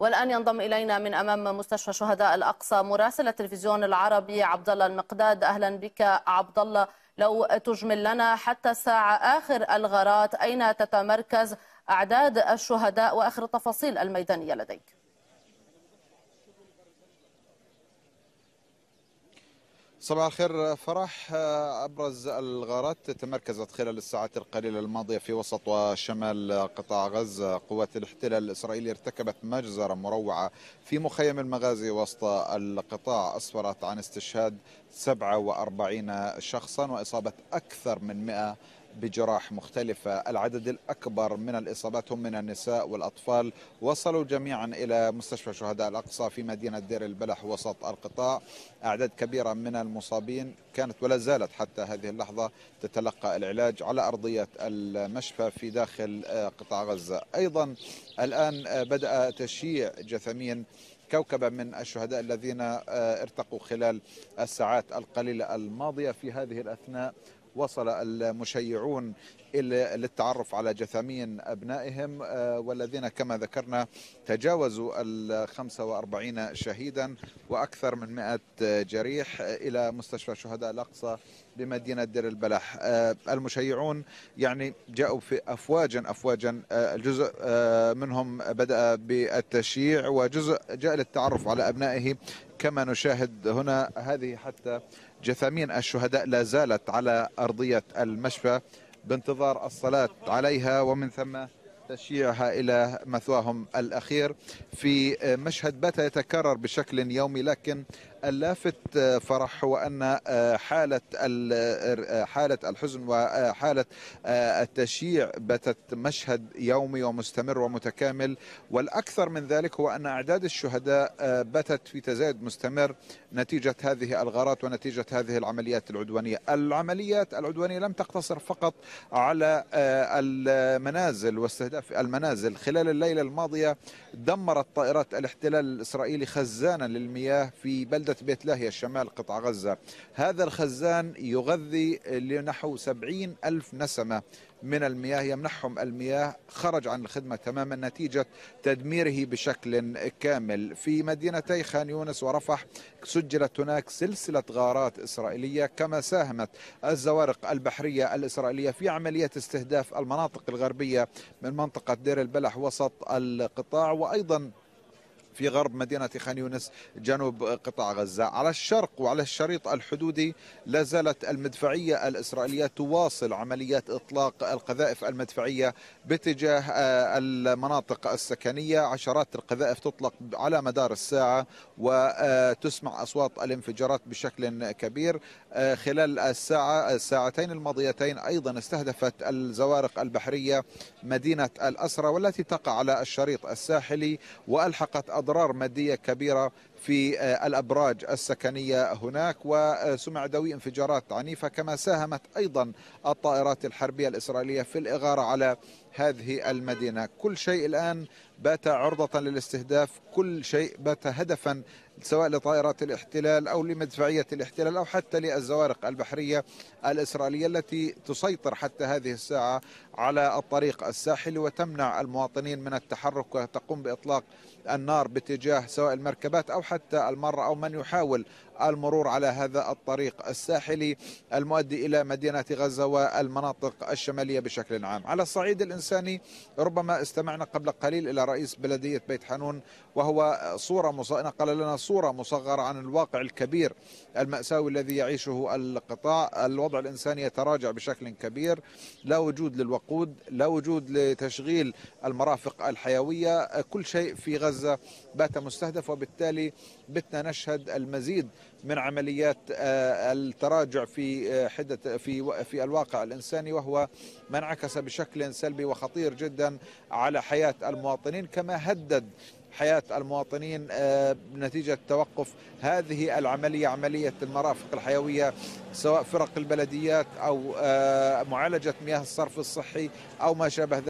والآن ينضم إلينا من أمام مستشفى شهداء الأقصى مراسل التلفزيون العربي عبد الله المقداد أهلا بك عبد الله لو تجمل لنا حتى الساعة آخر الغارات أين تتمركز أعداد الشهداء وآخر التفاصيل الميدانية لديك صباح الخير فرح آه، ابرز الغارات تمركزت خلال الساعات القليله الماضيه في وسط وشمال قطاع غزه قوات الاحتلال الاسرائيلي ارتكبت مجزره مروعه في مخيم المغازي وسط القطاع اسفرت عن استشهاد 47 شخصا واصابه اكثر من 100 بجراح مختلفة العدد الأكبر من الإصابات هم من النساء والأطفال وصلوا جميعا إلى مستشفى شهداء الأقصى في مدينة دير البلح وسط القطاع أعداد كبيرة من المصابين كانت ولا زالت حتى هذه اللحظة تتلقى العلاج على أرضية المشفى في داخل آه، قطاع غزة أيضا الآن آه، بدأ تشييع جثمين كوكبة من الشهداء الذين آه، ارتقوا خلال الساعات القليلة الماضية في هذه الأثناء وصل المشيعون للتعرف على جثامين أبنائهم آه، والذين كما ذكرنا تجاوزوا ال 45 شهيدا وأكثر من 100 جريح إلى مستشفى شهداء الأقصى بمدينة دير البلح آه، المشيعون يعني جاءوا في أفواجا أفواجا آه، جزء منهم بدأ بالتشييع وجزء جاء للتعرف على أبنائه كما نشاهد هنا هذه حتى جثامين الشهداء لا زالت على أرضية المشفى بانتظار الصلاة عليها ومن ثم تشييعها إلى مثواهم الأخير في مشهد بات يتكرر بشكل يومي لكن اللافت آه، فرح هو ان آه، حاله آه، حاله الحزن وحاله التشييع باتت مشهد يومي ومستمر ومتكامل والاكثر من ذلك هو ان اعداد الشهداء باتت في تزايد مستمر نتيجه هذه الغارات ونتيجه هذه العمليات العدوانيه. العمليات العدوانيه لم تقتصر فقط على المنازل واستهداف المنازل، خلال الليله الماضيه دمرت طائرات الاحتلال الاسرائيلي خزانا للمياه في بلده مدة بيت لاهيا شمال قطاع غزة هذا الخزان يغذي لنحو سبعين ألف نسمة من المياه يمنحهم المياه خرج عن الخدمة تماما نتيجة تدميره بشكل كامل في مدينتي خان يونس ورفح سجلت هناك سلسلة غارات إسرائيلية كما ساهمت الزوارق البحرية الإسرائيلية في عملية استهداف المناطق الغربية من منطقة دير البلح وسط القطاع وأيضا في غرب مدينة خان يونس جنوب قطاع غزة على الشرق وعلى الشريط الحدودي لا زالت المدفعية الإسرائيلية تواصل عمليات إطلاق القذائف المدفعية باتجاه آه، المناطق السكنية عشرات القذائف تطلق على مدار الساعة وتسمع آه، أصوات الانفجارات بشكل كبير آه، خلال الساعة الساعتين الماضيتين أيضا استهدفت الزوارق البحرية مدينة الأسرة والتي تقع على الشريط الساحلي وألحقت أضرار مادية كبيرة في آه، الأبراج السكنية هناك وسمع دوي انفجارات عنيفة كما ساهمت أيضا الطائرات الحربية الإسرائيلية في الإغارة على هذه المدينة كل شيء الآن بات عرضة للاستهداف كل شيء بات هدفا سواء لطائرات الاحتلال أو لمدفعية الاحتلال أو حتى للزوارق البحرية الإسرائيلية التي تسيطر حتى هذه الساعة على الطريق الساحلي وتمنع المواطنين من التحرك وتقوم بإطلاق النار باتجاه سواء المركبات أو حتى المرة أو من يحاول المرور على هذا الطريق الساحلي المؤدي إلى مدينة غزة والمناطق الشمالية بشكل عام على الصعيد الإنساني ربما استمعنا قبل قليل إلى رئيس بلدية بيت حانون وهو صورة نقل لنا صورة مصغرة عن الواقع الكبير المأساوي الذي يعيشه القطاع الوضع الإنساني يتراجع بشكل كبير لا وجود للوقود لا وجود لتشغيل المرافق الحيوية كل شيء في غزة بات مستهدف وبالتالي بتنا نشهد المزيد من عمليات آه، التراجع في آه، حدة في في الواقع الانساني وهو ما انعكس بشكل سلبي وخطير جدا على حياه المواطنين كما هدد حياة المواطنين آه، نتيجة توقف هذه العملية عملية المرافق الحيوية سواء فرق البلديات أو معالجة مياه الصرف الصحي أو ما شابه ذلك